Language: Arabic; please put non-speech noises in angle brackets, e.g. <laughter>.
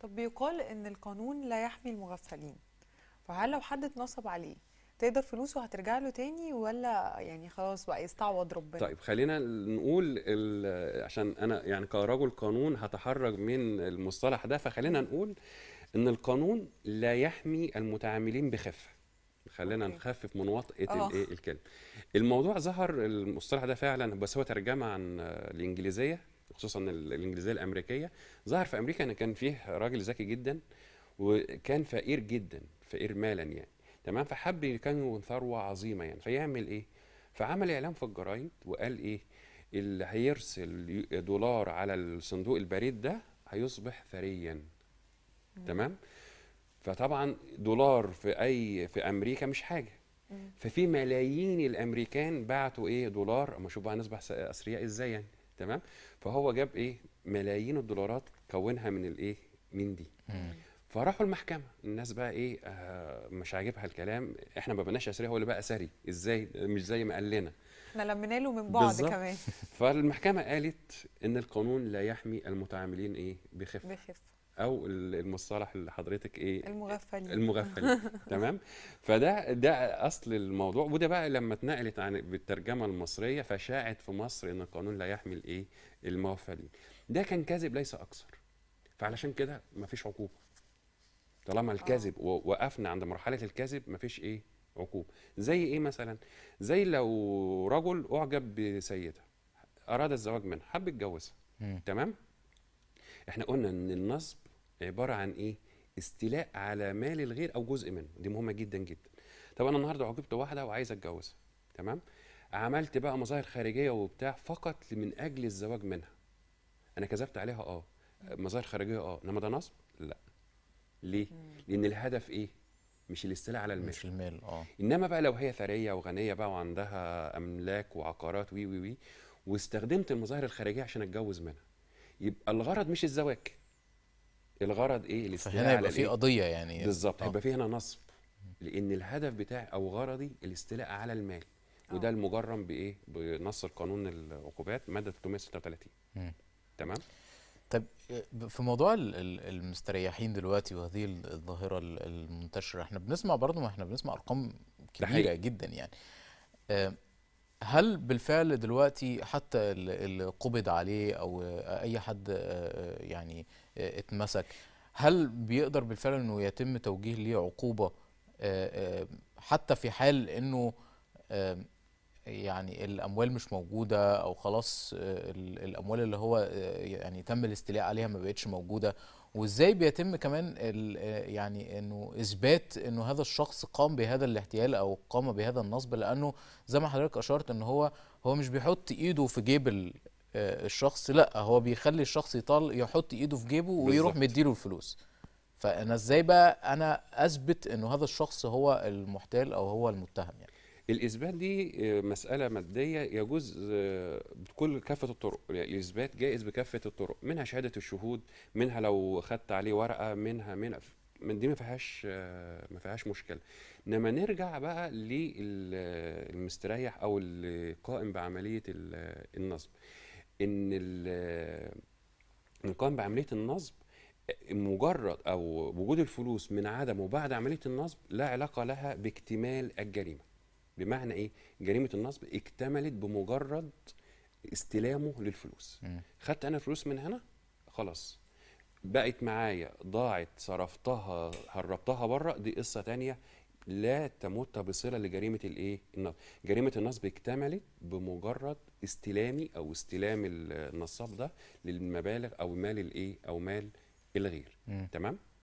طب بيقال ان القانون لا يحمي المغفلين فهل لو حد اتنصب عليه تقدر فلوسه هترجع له تاني ولا يعني خلاص بقى يستعوض ربنا طيب خلينا نقول عشان انا يعني كرجل قانون هتحرج من المصطلح ده فخلينا نقول ان القانون لا يحمي المتعاملين بخفه خلينا أوكي. نخفف من وطئه آه. الايه الكلمه الموضوع ظهر المصطلح ده فعلا بس هو ترجمه عن الانجليزيه خصوصا الانجليزيه الامريكيه ظهر في امريكا ان كان فيه راجل ذكي جدا وكان فقير جدا فقير مالا يعني تمام فحب كان ثروه عظيمه يعني فيعمل ايه؟ فعمل اعلان في الجرايد وقال ايه؟ اللي هيرسل دولار على الصندوق البريد ده هيصبح ثريا تمام؟ فطبعا دولار في اي في امريكا مش حاجه ففي ملايين الامريكان بعتوا ايه دولار اما شوف بقى نصبح اثرياء ازاي يعني تمام فهو جاب ايه ملايين الدولارات كونها من الايه من دي فراحوا المحكمه الناس بقى ايه آه مش عاجبها الكلام احنا ما بناش اسريه هو اللي بقى اسري ازاي مش زي ما قال لنا احنا لمينا له من بعض بالزبط. كمان فالمحكمه قالت ان القانون لا يحمي المتعاملين ايه بخفه بخفه او المصطلح اللي حضرتك ايه المغفلين المغفلين <laughs> تمام فده ده اصل الموضوع وده بقى لما اتنقلت عن بالترجمه المصريه فشاعت في مصر ان القانون لا يحمل ايه المغفلين ده كان كذب ليس اكثر فعلشان كده مفيش عقوبه طالما الكذب آه. وقفنا عند مرحله الكذب مفيش ايه عقوبه زي ايه مثلا زي لو رجل اعجب بسيده اراد الزواج منها حب يتجوزها تمام احنا قلنا ان النصب عباره عن ايه استيلاء على مال الغير او جزء منه دي مهمه جدا جدا طب انا النهارده عجبت واحده وعايز اتجوزها تمام عملت بقى مظاهر خارجيه وبتاع فقط من اجل الزواج منها انا كذبت عليها اه مظاهر خارجيه اه انما ده نصب لا ليه لان الهدف ايه مش الاستيلاء على المال مش المال اه انما بقى لو هي ثريه وغنيه بقى وعندها املاك وعقارات وي وي وي واستخدمت المظاهر الخارجيه عشان اتجوز منها يبقى الغرض مش الزواج الغرض ايه الاستيلاء فهنا يبقى في قضيه يعني بالظبط هيبقى آه. في هنا نصب لان الهدف بتاعي او غرضي الاستيلاء على المال آه. وده المجرم بايه بنص القانون العقوبات ماده 336 تمام طب آه، في موضوع المستريحين دلوقتي وهذه الظاهره المنتشره احنا بنسمع برضه ما احنا بنسمع ارقام كبيره جدا يعني هل بالفعل دلوقتي حتى اللي قبض عليه او اي حد آه، آه، يعني آه، اتمسك هل بيقدر بالفعل انه يتم توجيه ليه عقوبه حتى في حال انه يعني الاموال مش موجوده او خلاص آه، الاموال اللي هو آه، يعني تم الاستيلاء عليها ما بقتش موجوده وازاي بيتم كمان آه، يعني انه اثبات انه هذا الشخص قام بهذا الاحتيال او قام بهذا النصب لانه زي ما حضرتك اشرت ان هو هو مش بيحط ايده في جيب الشخص لا هو بيخلي الشخص يطال يحط ايده في جيبه ويروح مديله الفلوس فانا ازاي بقى انا اثبت انه هذا الشخص هو المحتال او هو المتهم يعني الاثبات دي آه، مساله ماديه يجوز آه، بكل كافه الطرق يعني الاثبات جائز بكافه الطرق منها شهاده الشهود منها لو خدت عليه ورقه منها منها من دي ما فيهاش آه، ما فيهاش مشكله انما نرجع بقى للمستريح او القائم بعمليه النصب ان القائم بعمليه النصب مجرد او وجود الفلوس من عدمه بعد عمليه النصب لا علاقه لها باكتمال الجريمه بمعنى ايه جريمه النصب اكتملت بمجرد استلامه للفلوس خدت انا فلوس من هنا خلاص بقت معايا ضاعت صرفتها هربتها بره دي قصه تانية لا تمت بصله لجريمه الايه النصب جريمه النصب اكتملت بمجرد استلامي او استلام النصاب ده للمبالغ او مال الايه او مال الغير تمام